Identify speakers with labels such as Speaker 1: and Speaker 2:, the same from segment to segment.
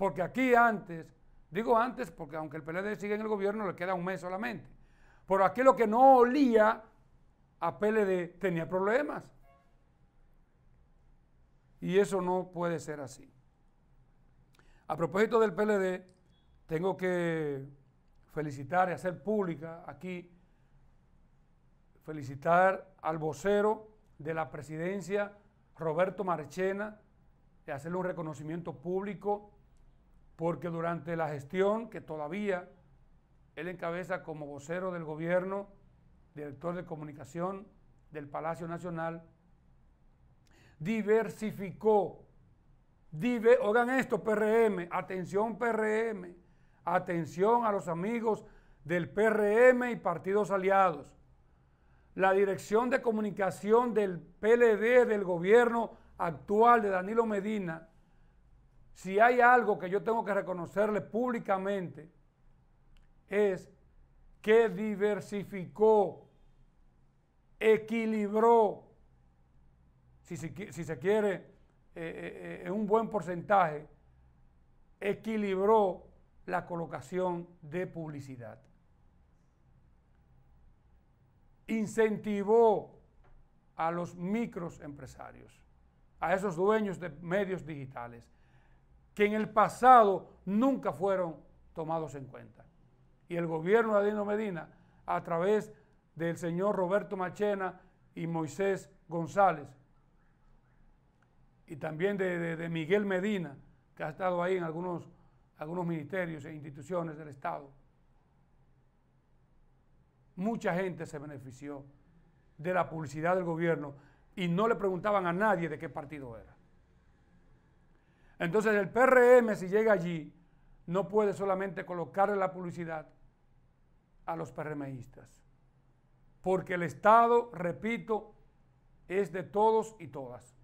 Speaker 1: Porque aquí antes, digo antes porque aunque el PLD sigue en el gobierno le queda un mes solamente, pero aquí lo que no olía a PLD tenía problemas. Y eso no puede ser así. A propósito del PLD, tengo que felicitar y hacer pública aquí, felicitar al vocero de la presidencia, Roberto Marchena, y hacerle un reconocimiento público porque durante la gestión que todavía él encabeza como vocero del gobierno, director de comunicación del Palacio Nacional, diversificó, oigan esto PRM, atención PRM, atención a los amigos del PRM y partidos aliados. La dirección de comunicación del PLD del gobierno actual de Danilo Medina si hay algo que yo tengo que reconocerle públicamente, es que diversificó, equilibró, si, se quiere, en eh, eh, eh, un buen porcentaje, equilibró la colocación de publicidad. Incentivó a los microempresarios, a esos dueños de medios digitales que en el pasado nunca fueron tomados en cuenta. Y el gobierno de Adino Medina, a través del señor Roberto Machena y Moisés González, y también de, Miguel Medina, que ha estado ahí en algunos, algunos ministerios e instituciones del Estado, mucha gente se benefició de la publicidad del gobierno y no le preguntaban a nadie de qué partido era. Entonces el PRM, si llega allí, no puede solamente colocarle la publicidad a los PRMistas, porque el Estado, repito, es de todos y todas.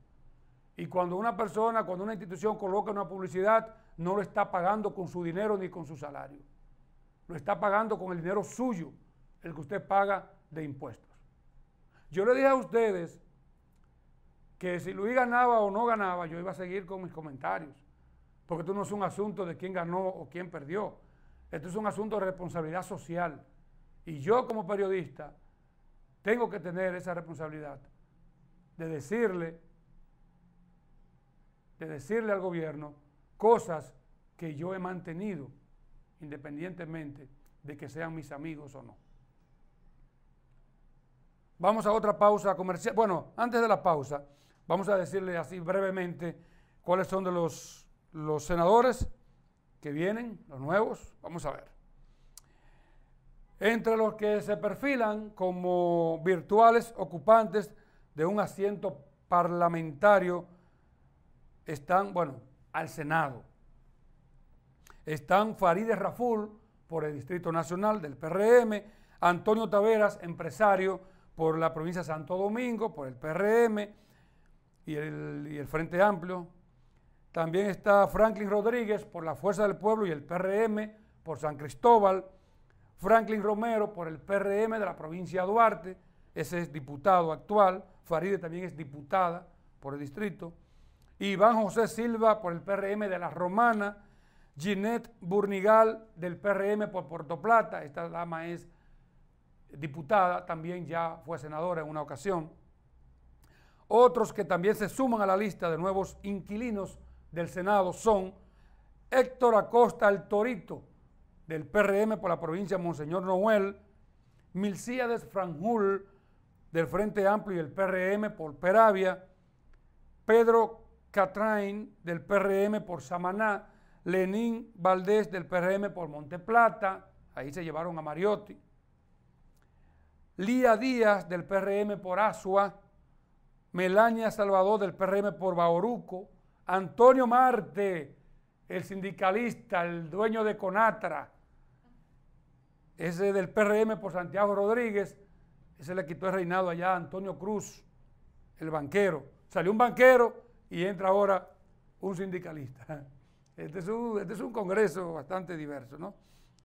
Speaker 1: Y cuando una persona, cuando una institución coloca una publicidad, no lo está pagando con su dinero ni con su salario. Lo está pagando con el dinero suyo, el que usted paga de impuestos. Yo le dije a ustedes que si Luis ganaba o no ganaba, yo iba a seguir con mis comentarios. Porque esto no es un asunto de quién ganó o quién perdió. Esto es un asunto de responsabilidad social. Y yo como periodista tengo que tener esa responsabilidad de decirle, de decirle al gobierno cosas que yo he mantenido, independientemente de que sean mis amigos o no. Vamos a otra pausa comercial. Bueno, antes de la pausa, Vamos a decirle así brevemente cuáles son de los, senadores que vienen, los nuevos. Vamos a ver. Entre los que se perfilan como virtuales ocupantes de un asiento parlamentario están, bueno, al Senado. Están Farideh Raful por el Distrito Nacional del PRM, Antonio Taveras, empresario por la provincia de Santo Domingo, por el PRM, y el, Frente Amplio. También está Franklin Rodríguez por la Fuerza del Pueblo y el PRM por San Cristóbal. Franklin Romero por el PRM de la provincia de Duarte, ese es diputado actual. Faride también es diputada por el distrito. Iván José Silva por el PRM de la Romana. Ginette Burnigal del PRM por Puerto Plata, esta dama es diputada, también ya fue senadora en una ocasión. Otros que también se suman a la lista de nuevos inquilinos del Senado son Héctor Acosta El Torito, del PRM por la provincia de Monseñor Noel, Milcíades Franjul, del Frente Amplio y el PRM por Peravia, Pedro Catrain, del PRM por Samaná, Lenín Valdés, del PRM por Monteplata, ahí se llevaron a Mariotti, Lía Díaz, del PRM por Asua, Melania Salvador del PRM por Bauruco, Antonio Marte, el sindicalista, el dueño de Conatra, ese del PRM por Santiago Rodríguez, ese le quitó el reinado allá a Antonio Cruz, el banquero. Salió un banquero y entra ahora un sindicalista. Este es un, este es un congreso bastante diverso, ¿no?